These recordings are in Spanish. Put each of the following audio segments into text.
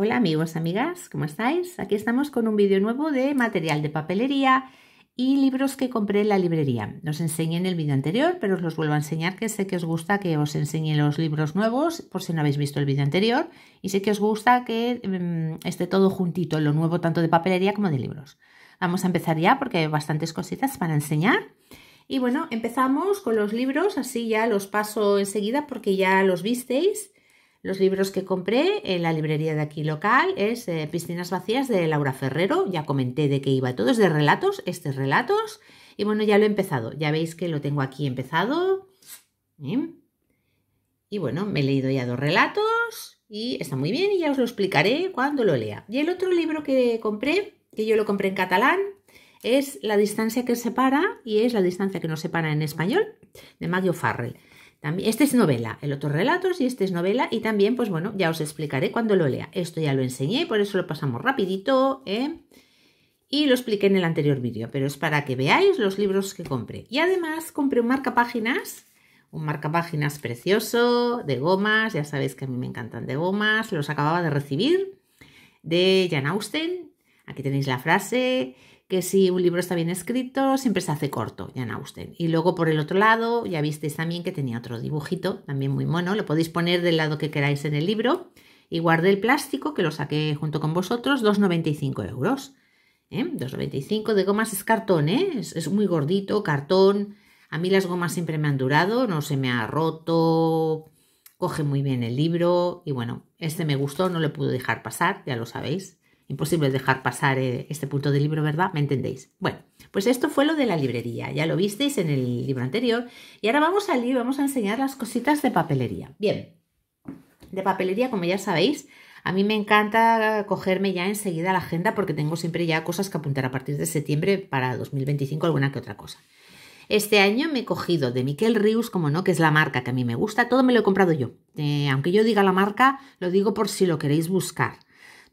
Hola amigos, amigas, ¿cómo estáis? Aquí estamos con un vídeo nuevo de material de papelería y libros que compré en la librería. Nos enseñé en el vídeo anterior, pero os los vuelvo a enseñar que sé que os gusta que os enseñe los libros nuevos, por si no habéis visto el vídeo anterior, y sé que os gusta que em, esté todo juntito, lo nuevo tanto de papelería como de libros. Vamos a empezar ya porque hay bastantes cositas para enseñar. Y bueno, empezamos con los libros, así ya los paso enseguida porque ya los visteis. Los libros que compré en la librería de aquí local es eh, Piscinas Vacías de Laura Ferrero, ya comenté de qué iba todo, es de relatos, este relatos, y bueno, ya lo he empezado, ya veis que lo tengo aquí empezado. Y bueno, me he leído ya dos relatos y está muy bien y ya os lo explicaré cuando lo lea. Y el otro libro que compré, que yo lo compré en catalán, es La distancia que separa y es La distancia que nos separa en español, de Mario Farrell. También, este es novela, el otro relatos y este es novela y también, pues bueno, ya os explicaré cuando lo lea. Esto ya lo enseñé, por eso lo pasamos rapidito, ¿eh? Y lo expliqué en el anterior vídeo, pero es para que veáis los libros que compré. Y además compré un marcapáginas, un marcapáginas precioso, de gomas, ya sabéis que a mí me encantan de gomas, los acababa de recibir, de Jan Austen. Aquí tenéis la frase, que si un libro está bien escrito, siempre se hace corto, ya a usted. Y luego por el otro lado, ya visteis también que tenía otro dibujito, también muy mono, lo podéis poner del lado que queráis en el libro. Y guardé el plástico, que lo saqué junto con vosotros, 2,95 euros. 2,95 ¿Eh? de gomas es cartón, ¿eh? es, es muy gordito, cartón. A mí las gomas siempre me han durado, no se me ha roto, coge muy bien el libro y bueno, este me gustó, no lo pude dejar pasar, ya lo sabéis. Imposible dejar pasar eh, este punto del libro, ¿verdad? ¿Me entendéis? Bueno, pues esto fue lo de la librería. Ya lo visteis en el libro anterior. Y ahora vamos al libro, vamos a enseñar las cositas de papelería. Bien, de papelería, como ya sabéis, a mí me encanta cogerme ya enseguida la agenda porque tengo siempre ya cosas que apuntar a partir de septiembre para 2025, alguna que otra cosa. Este año me he cogido de Miquel Rius, como no, que es la marca que a mí me gusta, todo me lo he comprado yo. Eh, aunque yo diga la marca, lo digo por si lo queréis buscar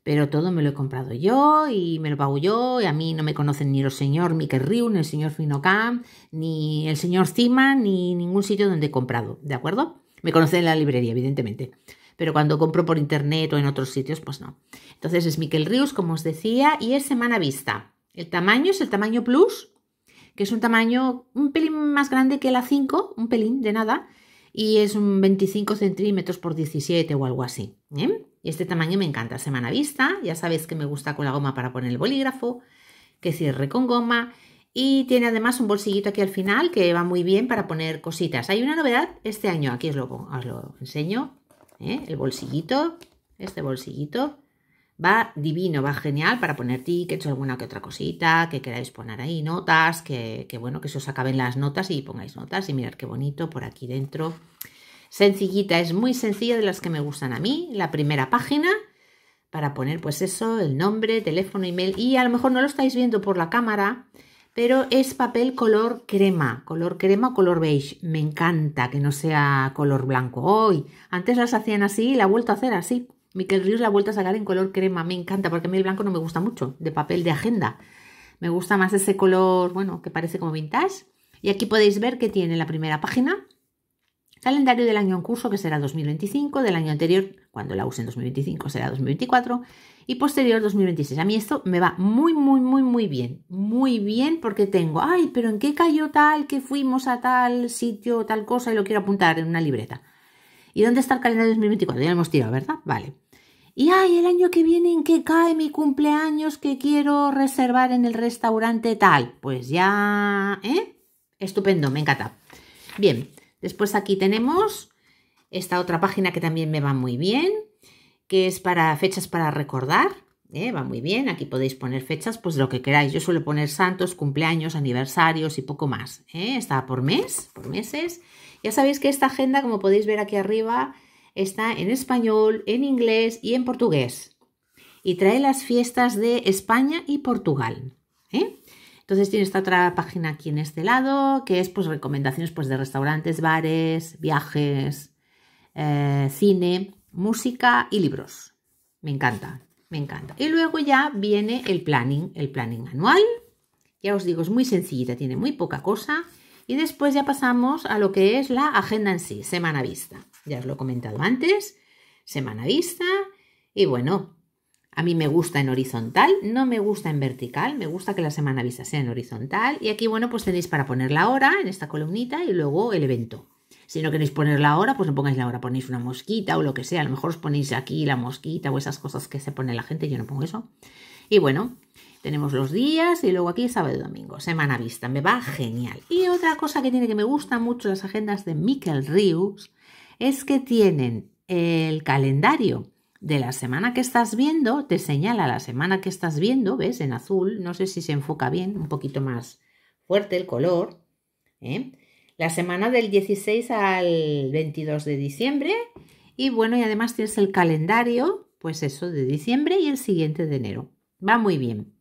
pero todo me lo he comprado yo y me lo pago yo y a mí no me conocen ni el señor Miquel Riu, ni el señor Finocam, ni el señor Cima, ni ningún sitio donde he comprado, ¿de acuerdo? Me conocen en la librería, evidentemente, pero cuando compro por internet o en otros sitios, pues no. Entonces es Miquel Rius, como os decía, y es semana vista. El tamaño es el tamaño plus, que es un tamaño un pelín más grande que la 5, un pelín de nada, y es un 25 centímetros por 17 o algo así. ¿eh? este tamaño me encanta, semana vista, ya sabéis que me gusta con la goma para poner el bolígrafo, que cierre con goma y tiene además un bolsillito aquí al final que va muy bien para poner cositas. Hay una novedad este año, aquí os lo, lo enseño, ¿eh? el bolsillito, este bolsillito. Va divino, va genial para poner tickets o alguna que otra cosita que queráis poner ahí, notas, que, que bueno, que se os acaben las notas y pongáis notas y mirad qué bonito por aquí dentro. Sencillita, es muy sencilla de las que me gustan a mí. La primera página para poner pues eso, el nombre, teléfono, email y a lo mejor no lo estáis viendo por la cámara, pero es papel color crema, color crema o color beige. Me encanta que no sea color blanco. Hoy, antes las hacían así y la ha vuelto a hacer así. Miquel Ríos la ha vuelto a sacar en color crema, me encanta porque a mí el blanco no me gusta mucho, de papel de agenda. Me gusta más ese color, bueno, que parece como vintage. Y aquí podéis ver que tiene la primera página, Calendario del año en curso que será 2025, del año anterior, cuando la use en 2025 será 2024 y posterior 2026. A mí esto me va muy, muy, muy, muy bien. Muy bien porque tengo, ay, pero ¿en qué cayó tal que fuimos a tal sitio, tal cosa y lo quiero apuntar en una libreta? ¿Y dónde está el calendario 2024? Ya lo hemos tirado, ¿verdad? Vale. Y ay, el año que viene en qué cae mi cumpleaños que quiero reservar en el restaurante tal. Pues ya, ¿eh? Estupendo, me encanta. Bien, Después aquí tenemos esta otra página que también me va muy bien, que es para fechas para recordar. ¿eh? Va muy bien, aquí podéis poner fechas, pues lo que queráis. Yo suelo poner santos, cumpleaños, aniversarios y poco más. ¿eh? Está por mes, por meses. Ya sabéis que esta agenda, como podéis ver aquí arriba, está en español, en inglés y en portugués. Y trae las fiestas de España y Portugal. ¿eh? Entonces tiene esta otra página aquí en este lado, que es pues recomendaciones pues, de restaurantes, bares, viajes, eh, cine, música y libros. Me encanta, me encanta. Y luego ya viene el planning, el planning anual. Ya os digo, es muy sencillita, tiene muy poca cosa. Y después ya pasamos a lo que es la agenda en sí, semana vista. Ya os lo he comentado antes, semana vista. Y bueno, a mí me gusta en horizontal, no me gusta en vertical, me gusta que la semana vista sea en horizontal. Y aquí, bueno, pues tenéis para poner la hora en esta columnita y luego el evento. Si no queréis poner la hora, pues no pongáis la hora, ponéis una mosquita o lo que sea. A lo mejor os ponéis aquí la mosquita o esas cosas que se pone la gente, yo no pongo eso. Y bueno, tenemos los días y luego aquí sábado y domingo, semana vista, me va genial. Y otra cosa que tiene que me gusta mucho las agendas de Mikel Rius es que tienen el calendario de la semana que estás viendo, te señala la semana que estás viendo, ¿ves? En azul, no sé si se enfoca bien, un poquito más fuerte el color. ¿eh? La semana del 16 al 22 de diciembre. Y bueno, y además tienes el calendario, pues eso, de diciembre y el siguiente de enero. Va muy bien.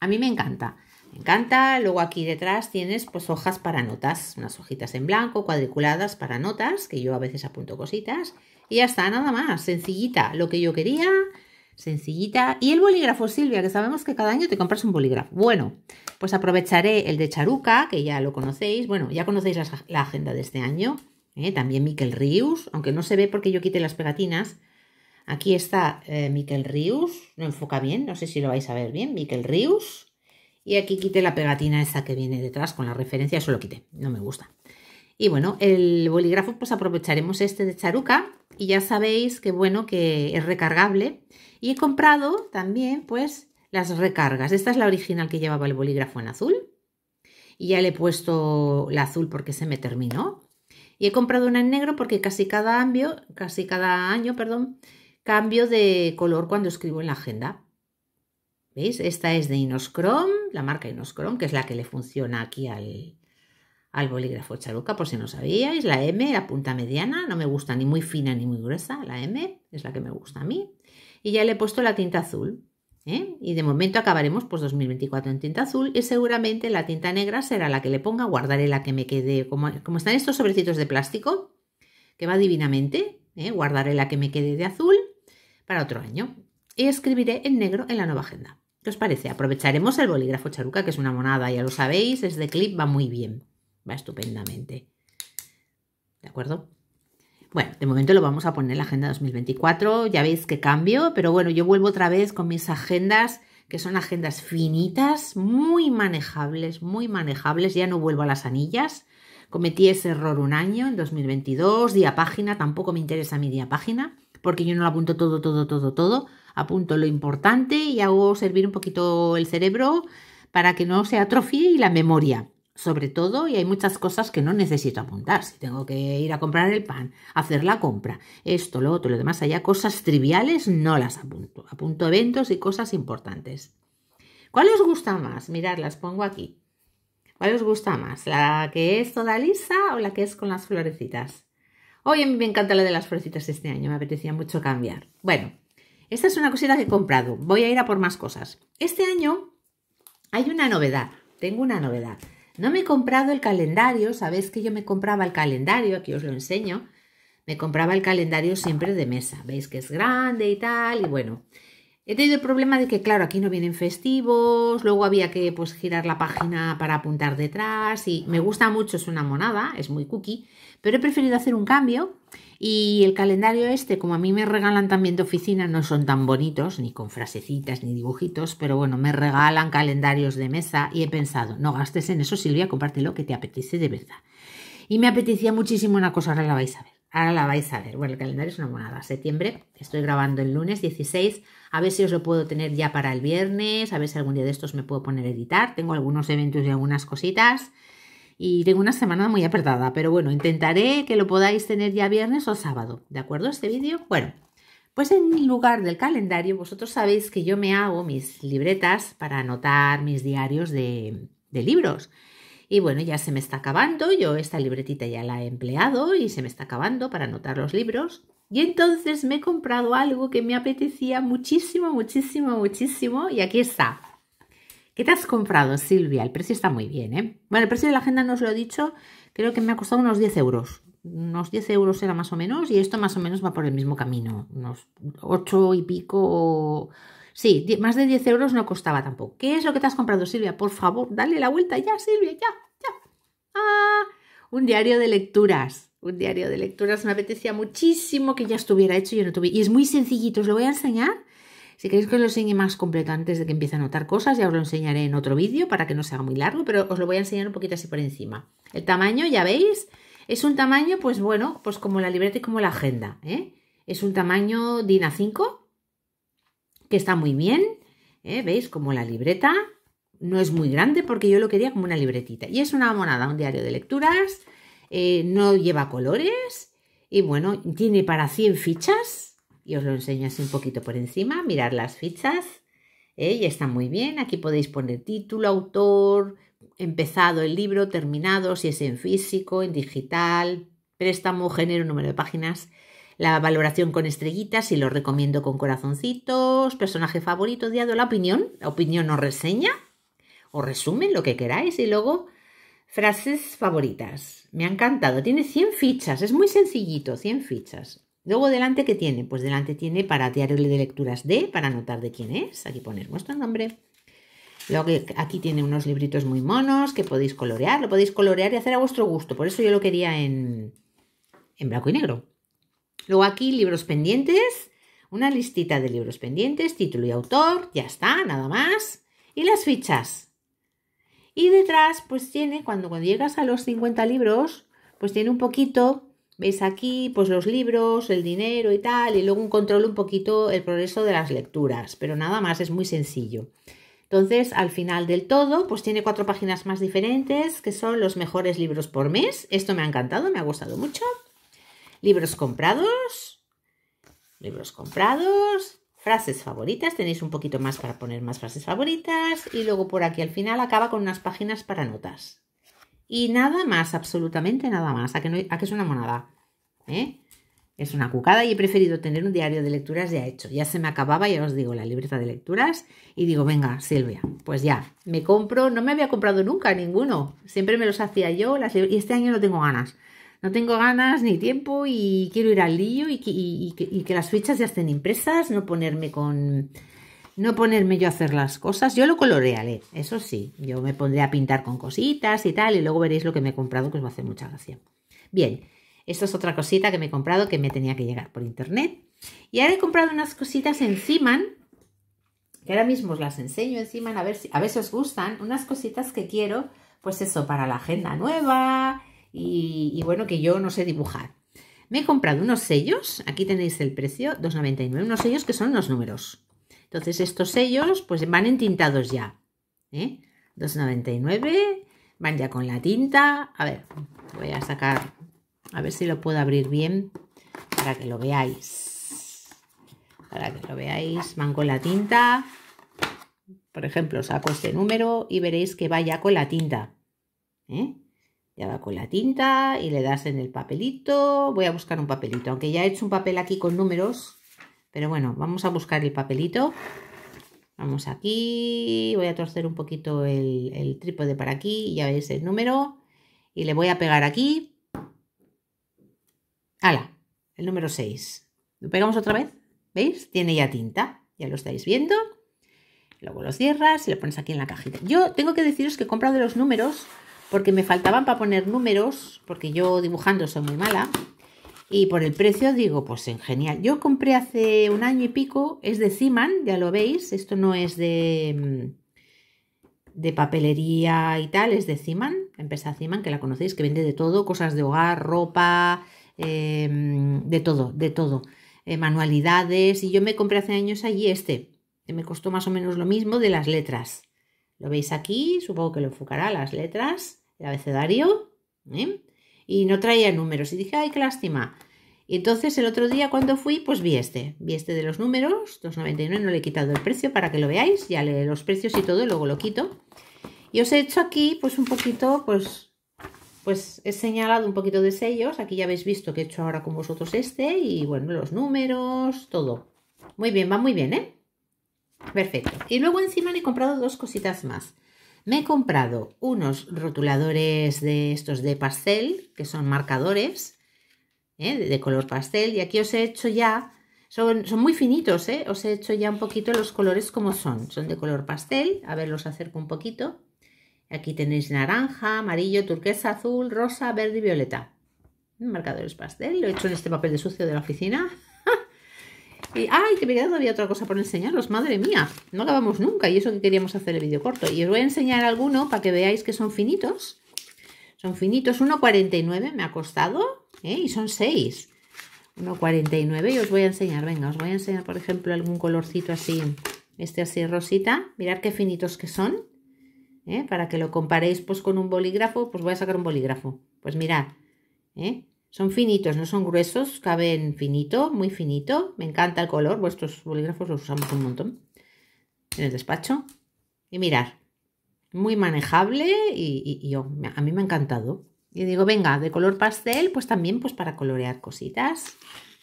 A mí me encanta. Me encanta. Luego aquí detrás tienes pues hojas para notas, unas hojitas en blanco, cuadriculadas para notas, que yo a veces apunto cositas. Y ya está, nada más, sencillita, lo que yo quería, sencillita. Y el bolígrafo, Silvia, que sabemos que cada año te compras un bolígrafo. Bueno, pues aprovecharé el de Charuca, que ya lo conocéis. Bueno, ya conocéis la, agenda de este año. ¿eh? También Miquel Rius, aunque no se ve porque yo quité las pegatinas. Aquí está eh, Miquel Rius, no enfoca bien, no sé si lo vais a ver bien, Miquel Rius. Y aquí quité la pegatina esa que viene detrás con la referencia, eso lo quité, no me gusta. Y bueno, el bolígrafo pues aprovecharemos este de Charuca y ya sabéis que bueno, que es recargable. Y he comprado también pues las recargas. Esta es la original que llevaba el bolígrafo en azul. Y ya le he puesto la azul porque se me terminó. Y he comprado una en negro porque casi cada año, casi cada año, perdón, cambio de color cuando escribo en la agenda. ¿Veis? Esta es de Inoscrom, la marca Inoscrom, que es la que le funciona aquí al, al bolígrafo charuca, por si no sabíais, la M, la punta mediana, no me gusta ni muy fina ni muy gruesa, la M es la que me gusta a mí. Y ya le he puesto la tinta azul, ¿eh? y de momento acabaremos pues 2024 en tinta azul y seguramente la tinta negra será la que le ponga, guardaré la que me quede, como, están estos sobrecitos de plástico, que va divinamente, ¿eh? guardaré la que me quede de azul para otro año y escribiré en negro en la nueva agenda. ¿Qué os parece? Aprovecharemos el bolígrafo charuca, que es una monada, ya lo sabéis, es de clip, va muy bien estupendamente. ¿De acuerdo? Bueno, de momento lo vamos a poner en la agenda 2024. Ya veis que cambio, pero bueno, yo vuelvo otra vez con mis agendas, que son agendas finitas, muy manejables, muy manejables. Ya no vuelvo a las anillas. Cometí ese error un año, en 2022, día página, tampoco me interesa mi día página, porque yo no lo apunto todo, todo, todo, todo. Apunto lo importante y hago servir un poquito el cerebro para que no se atrofie y la memoria sobre todo, y hay muchas cosas que no necesito apuntar. Si tengo que ir a comprar el pan, hacer la compra, esto, lo otro, lo demás allá, cosas triviales no las apunto. Apunto eventos y cosas importantes. ¿Cuál os gusta más? Mirad, las pongo aquí. ¿Cuál os gusta más? ¿La que es toda lisa o la que es con las florecitas? Hoy a mí me encanta la de las florecitas este año, me apetecía mucho cambiar. Bueno, esta es una cosita que he comprado. Voy a ir a por más cosas. Este año hay una novedad. Tengo una novedad. No me he comprado el calendario, sabéis que yo me compraba el calendario, aquí os lo enseño, me compraba el calendario siempre de mesa, veis que es grande y tal, y bueno, he tenido el problema de que, claro, aquí no vienen festivos, luego había que pues girar la página para apuntar detrás, y me gusta mucho, es una monada, es muy cookie, pero he preferido hacer un cambio y el calendario este, como a mí me regalan también de oficina, no son tan bonitos, ni con frasecitas, ni dibujitos, pero bueno, me regalan calendarios de mesa y he pensado, no gastes en eso, Silvia, compártelo, que te apetece de verdad. Y me apetecía muchísimo una cosa, ahora la vais a ver. Ahora la vais a ver. Bueno, el calendario es una monada. Septiembre, estoy grabando el lunes 16. A ver si os lo puedo tener ya para el viernes. A ver si algún día de estos me puedo poner a editar. Tengo algunos eventos y algunas cositas y tengo una semana muy apretada, pero bueno, intentaré que lo podáis tener ya viernes o sábado, ¿de acuerdo? Este vídeo, bueno, pues en lugar del calendario, vosotros sabéis que yo me hago mis libretas para anotar mis diarios de, de libros. Y bueno, ya se me está acabando, yo esta libretita ya la he empleado y se me está acabando para anotar los libros. Y entonces me he comprado algo que me apetecía muchísimo, muchísimo, muchísimo y aquí está. ¿Qué te has comprado, Silvia? El precio está muy bien, ¿eh? Bueno, el precio de la agenda no os lo he dicho, creo que me ha costado unos 10 euros. Unos 10 euros era más o menos, y esto más o menos va por el mismo camino, unos 8 y pico. Sí, más de 10 euros no costaba tampoco. ¿Qué es lo que te has comprado, Silvia? Por favor, dale la vuelta ya, Silvia, ya, ya. Ah, un diario de lecturas un diario de lecturas. Me apetecía muchísimo que ya estuviera hecho, yo no tuve. Y es muy sencillito, os lo voy a enseñar si queréis que os lo enseñe más completo antes de que empiece a notar cosas, ya os lo enseñaré en otro vídeo para que no sea muy largo, pero os lo voy a enseñar un poquito así por encima. El tamaño, ya veis, es un tamaño, pues bueno, pues como la libreta y como la agenda. ¿eh? Es un tamaño DIN A5, que está muy bien, ¿eh? ¿veis? Como la libreta. No es muy grande porque yo lo quería como una libretita. Y es una monada, un diario de lecturas, eh, no lleva colores y bueno, tiene para 100 fichas, y os lo enseño así un poquito por encima. Mirad las fichas ¿eh? Ya está muy bien. Aquí podéis poner título, autor, empezado el libro, terminado, si es en físico, en digital, préstamo, género, número de páginas. La valoración con estrellitas y lo recomiendo con corazoncitos, personaje favorito, diado, la opinión, la opinión o reseña, o resumen, lo que queráis, y luego frases favoritas. Me ha encantado. Tiene 100 fichas. Es muy sencillito, 100 fichas. Luego, delante, ¿qué tiene? Pues delante tiene para diario de lecturas de, para anotar de quién es, aquí poner vuestro nombre. Luego, aquí tiene unos libritos muy monos que podéis colorear, lo podéis colorear y hacer a vuestro gusto, por eso yo lo quería en, en blanco y negro. Luego aquí libros pendientes, una listita de libros pendientes, título y autor, ya está, nada más. Y las fichas. Y detrás, pues tiene, cuando, cuando llegas a los 50 libros, pues tiene un poquito veis aquí, pues los libros, el dinero y tal, y luego un control un poquito el progreso de las lecturas, pero nada más, es muy sencillo. Entonces, al final del todo, pues tiene cuatro páginas más diferentes, que son los mejores libros por mes. Esto me ha encantado, me ha gustado mucho. Libros comprados, libros comprados, frases favoritas, tenéis un poquito más para poner más frases favoritas, y luego por aquí al final acaba con unas páginas para notas. Y nada más, absolutamente nada más. ¿A que, a que es una monada? ¿Eh? Es una cucada y he preferido tener un diario de lecturas ya hecho. Ya se me acababa, ya os digo, la libreta de lecturas. Y digo, venga, Silvia, pues ya, me compro. No me había comprado nunca ninguno. Siempre me los hacía yo. Las y este año no tengo ganas. No tengo ganas ni tiempo y quiero ir al lío y que, y que las fichas ya estén impresas, no ponerme con no ponerme yo a hacer las cosas. Yo lo colorearé, eso sí. Yo me pondré a pintar con cositas y tal, y luego veréis lo que me he comprado, que os va a hacer mucha gracia. Bien, esto es otra cosita que me he comprado que me tenía que llegar por internet. Y ahora he comprado unas cositas encima. que ahora mismo os las enseño encima. a ver si, a veces os gustan. Unas cositas que quiero, pues eso, para la agenda nueva y, bueno, que yo no sé dibujar. Me he comprado unos sellos, aquí tenéis el precio, 2,99, unos sellos que son los números. Entonces estos sellos pues van entintados ya. 2,99, ¿eh? van ya con la tinta. A ver, voy a sacar, a ver si lo puedo abrir bien para que lo veáis. Para que lo veáis, van con la tinta. Por ejemplo, saco este número y veréis que va ya con la tinta. ¿eh? Ya va con la tinta y le das en el papelito. Voy a buscar un papelito, aunque ya he hecho un papel aquí con números, pero bueno, vamos a buscar el papelito. Vamos aquí, voy a torcer un poquito el, el trípode para aquí, ya veis el número. Y le voy a pegar aquí. ¡Hala! El número 6. Lo pegamos otra vez. ¿Veis? Tiene ya tinta. Ya lo estáis viendo. Luego lo cierras y lo pones aquí en la cajita. Yo tengo que deciros que he comprado los números porque me faltaban para poner números, porque yo dibujando soy muy mala. Y por el precio digo, pues en genial. Yo compré hace un año y pico, es de Ziman, ya lo veis, esto no es de, mm, de papelería y tal, es de Ziman, empresa Ciman, que la conocéis, que vende de todo, cosas de hogar, ropa, em, de todo, de todo, eh, manualidades. Y yo me compré hace años allí este, que me costó más o menos lo mismo de las letras. Lo veis aquí, supongo que lo enfocará las letras, el abecedario. ¿eh? y no traía números. Y dije, ay, qué lástima. Y entonces el otro día cuando fui, pues vi este, vi este de los números, 2,99, no le he quitado el precio para que lo veáis, ya le los precios y todo, luego lo quito. Y os he hecho aquí, pues un poquito, pues, pues he señalado un poquito de sellos, aquí ya habéis visto que he hecho ahora con vosotros este, y bueno, los números, todo. Muy bien, va muy bien, ¿eh? Perfecto. Y luego encima le he comprado dos cositas más. Me he comprado unos rotuladores de estos de pastel, que son marcadores ¿eh? de color pastel, y aquí os he hecho ya, son, muy finitos, ¿eh? os he hecho ya un poquito los colores como son, son de color pastel, a ver, los acerco un poquito. Aquí tenéis naranja, amarillo, turquesa, azul, rosa, verde y violeta. Marcadores pastel, lo he hecho en este papel de sucio de la oficina ay, que me queda todavía otra cosa por enseñaros, madre mía, no acabamos nunca y eso que queríamos hacer el vídeo corto. Y os voy a enseñar alguno para que veáis que son finitos, son finitos, 1,49 me ha costado ¿eh? y son 6, 1,49 y os voy a enseñar, venga, os voy a enseñar por ejemplo algún colorcito así, este así rosita, mirad qué finitos que son, ¿eh? para que lo comparéis pues con un bolígrafo, pues voy a sacar un bolígrafo, pues mirad, ¿eh? Son finitos, no son gruesos, caben finito, muy finito. Me encanta el color, vuestros bolígrafos los usamos un montón en el despacho. Y mirar, muy manejable y, a mí me ha encantado. Y digo, venga, de color pastel, pues también pues para colorear cositas.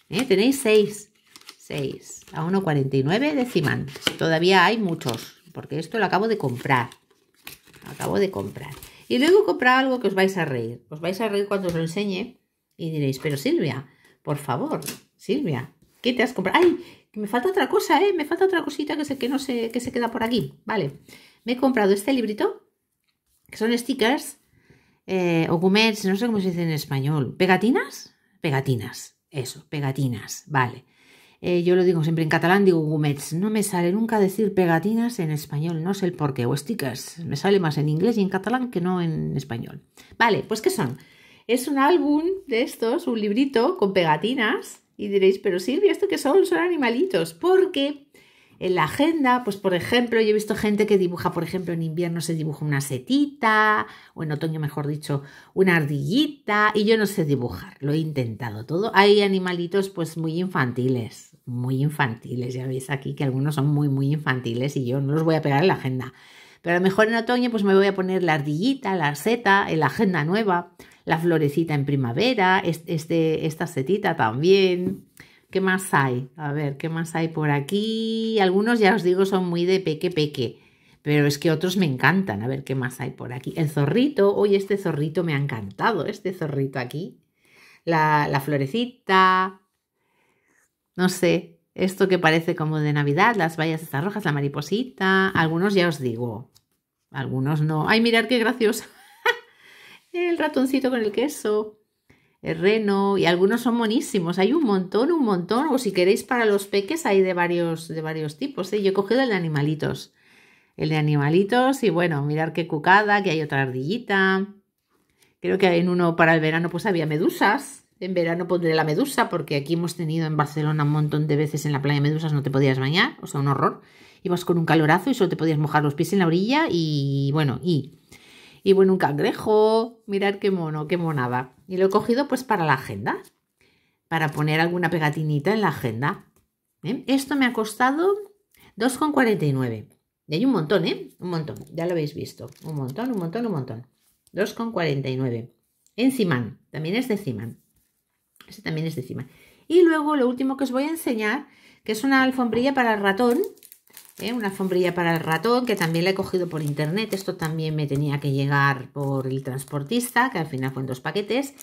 ¿eh? Tenéis seis, seis a 1,49 nueve Todavía hay muchos, porque esto lo acabo de comprar. acabo de comprar. Y luego comprar algo que os vais a reír. Os vais a reír cuando os lo enseñe, y diréis, pero Silvia, por favor, Silvia, ¿qué te has comprado? ¡Ay! Me falta otra cosa, ¿eh? Me falta otra cosita que, se, que no sé, que se queda por aquí. Vale, me he comprado este librito, que son stickers, eh, o gumets, no sé cómo se dice en español. ¿Pegatinas? Pegatinas, eso, pegatinas, vale. Eh, yo lo digo siempre en catalán, digo gumets. No me sale nunca decir pegatinas en español, no sé el por qué, o stickers. Me sale más en inglés y en catalán que no en español. Vale, pues ¿qué son? Es un álbum de estos, un librito con pegatinas. Y diréis, pero Silvia, ¿esto qué son? Son animalitos. Porque en la agenda, pues por ejemplo, yo he visto gente que dibuja, por ejemplo, en invierno se dibuja una setita, o en otoño, mejor dicho, una ardillita, y yo no sé dibujar, lo he intentado todo. Hay animalitos pues muy infantiles, muy infantiles, ya veis aquí que algunos son muy, muy infantiles y yo no los voy a pegar en la agenda. Pero a lo mejor en otoño pues me voy a poner la ardillita, la seta, en la agenda nueva la florecita en primavera, este, esta setita también. ¿Qué más hay? A ver, ¿qué más hay por aquí? Algunos ya os digo son muy de peque peque, pero es que otros me encantan. A ver, ¿qué más hay por aquí? El zorrito, hoy este zorrito me ha encantado, este zorrito aquí. La, florecita, no sé, esto que parece como de Navidad, las vallas estas rojas, la mariposita. Algunos ya os digo, algunos no. Ay, mirar qué graciosa el ratoncito con el queso, el reno, y algunos son monísimos. Hay un montón, un montón, o si queréis para los peques hay de varios, de varios tipos. ¿eh? Yo he cogido el de animalitos, el de animalitos, y bueno, mirar qué cucada, que hay otra ardillita. Creo que en uno para el verano pues había medusas. En verano pondré la medusa, porque aquí hemos tenido en Barcelona un montón de veces en la playa medusas, no te podías bañar, o sea, un horror. Ibas con un calorazo y solo te podías mojar los pies en la orilla y bueno, y y bueno, un cangrejo, mirad qué mono, qué monada. Y lo he cogido pues para la agenda, para poner alguna pegatinita en la agenda. ¿eh? Esto me ha costado 2,49. Y hay un montón, ¿eh? Un montón, ya lo habéis visto. Un montón, un montón, un montón. 2,49. En también es de Ese Este también es de Y luego lo último que os voy a enseñar, que es una alfombrilla para el ratón, ¿eh? Una sombrilla para el ratón que también la he cogido por internet. Esto también me tenía que llegar por el transportista, que al final fue en dos paquetes.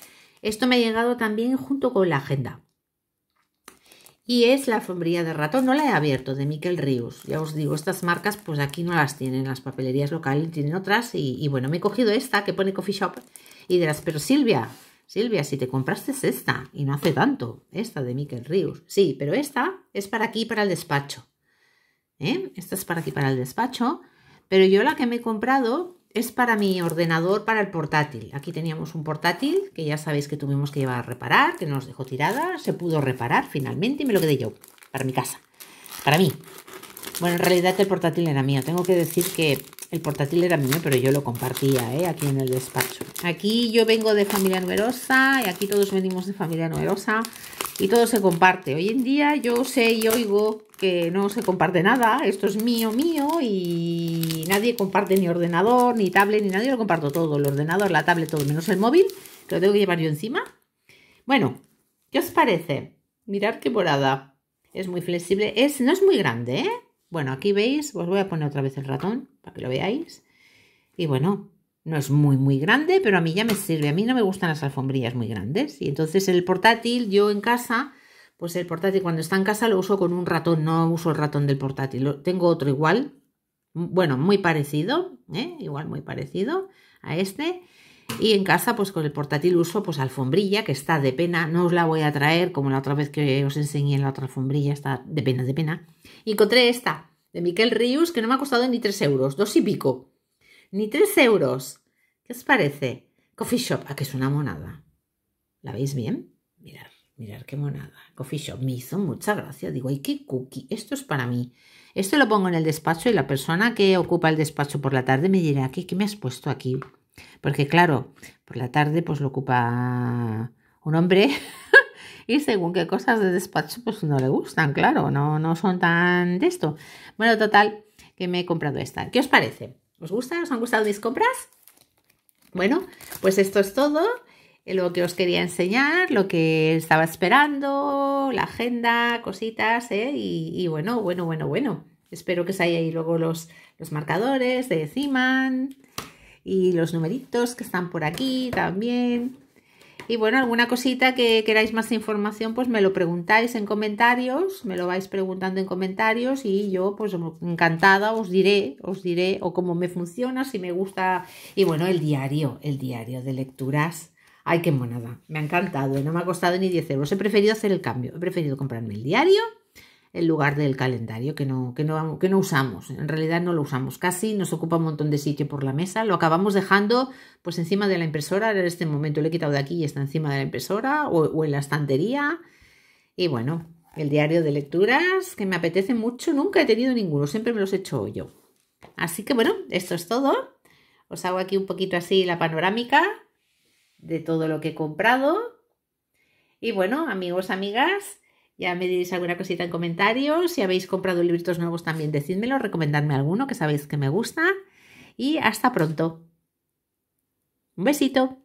Esto me ha llegado también junto con la agenda. Y es la sombrilla de ratón, no la he abierto, de Miquel Ríos. Ya os digo, estas marcas pues aquí no las tienen, las papelerías locales tienen otras. Y, bueno, me he cogido esta que pone Coffee Shop y de pero Silvia, Silvia, si te compraste esta, y no hace tanto, esta de Miquel Ríos. Sí, pero esta es para aquí, para el despacho. ¿eh? Esta es para aquí, para el despacho. Pero yo la que me he comprado es para mi ordenador, para el portátil. Aquí teníamos un portátil que ya sabéis que tuvimos que llevar a reparar, que nos dejó tirada. Se pudo reparar finalmente y me lo quedé yo, para mi casa, para mí. Bueno, en realidad el portátil era mío. Tengo que decir que el portátil era mío, pero yo lo compartía ¿eh? aquí en el despacho. Aquí yo vengo de familia numerosa y aquí todos venimos de familia numerosa y todo se comparte. Hoy en día yo sé y oigo que no se comparte nada, esto es mío, mío y nadie comparte ni ordenador, ni tablet, ni nadie, lo comparto todo, el ordenador, la tablet, todo, menos el móvil, que lo tengo que llevar yo encima. Bueno, ¿qué os parece? Mirad qué morada. Es muy flexible, es, no es muy grande, ¿eh? Bueno, aquí veis, os voy a poner otra vez el ratón para que lo veáis. Y bueno, no es muy, muy grande, pero a mí ya me sirve. A mí no me gustan las alfombrillas muy grandes. Y entonces el portátil, yo en casa, pues el portátil cuando está en casa lo uso con un ratón, no uso el ratón del portátil. Tengo otro igual, bueno, muy parecido, ¿eh? igual muy parecido a este. Y en casa, pues con el portátil uso pues alfombrilla, que está de pena. No os la voy a traer, como la otra vez que os enseñé en la otra alfombrilla, está de pena, de pena. Y encontré esta de Miquel Rius, que no me ha costado ni 3 euros, dos y pico. Ni 3 euros. ¿Qué os parece? Coffee Shop, a ah, que es una monada. ¿La veis bien? Mirad, mirad qué monada. Coffee Shop me hizo mucha gracia. Digo, ay, qué cookie, esto es para mí. Esto lo pongo en el despacho y la persona que ocupa el despacho por la tarde me dirá, ¿qué, qué me has puesto aquí? Porque claro, por la tarde pues lo ocupa un hombre y según qué cosas de despacho pues no le gustan, claro, no, no son tan de esto. Bueno, total, que me he comprado esta. ¿Qué os parece? ¿Os gusta? ¿Os han gustado mis compras? Bueno, pues esto es todo lo que os quería enseñar, lo que estaba esperando, la agenda, cositas, ¿eh? y, bueno, bueno, bueno, bueno. Espero que os haya ahí luego los, los marcadores de Ziman y los numeritos que están por aquí también. Y bueno, alguna cosita que queráis más información, pues me lo preguntáis en comentarios, me lo vais preguntando en comentarios y yo pues encantada os diré, os diré o cómo me funciona, si me gusta. Y bueno, el diario, el diario de lecturas. Ay, qué monada, me ha encantado, ¿eh? no me ha costado ni 10 euros. He preferido hacer el cambio, he preferido comprarme el diario en lugar del calendario que no, que no usamos. En realidad no lo usamos casi, nos ocupa un montón de sitio por la mesa, lo acabamos dejando pues encima de la impresora, en este momento lo he quitado de aquí y está encima de la impresora o, o en la estantería. Y bueno, el diario de lecturas que me apetece mucho, nunca he tenido ninguno, siempre me los he hecho yo. Así que bueno, esto es todo. Os hago aquí un poquito así la panorámica de todo lo que he comprado. Y bueno, amigos, amigas, ya me diréis alguna cosita en comentarios. Si habéis comprado libritos nuevos también, decídmelo, recomendadme alguno que sabéis que me gusta. Y hasta pronto. Un besito.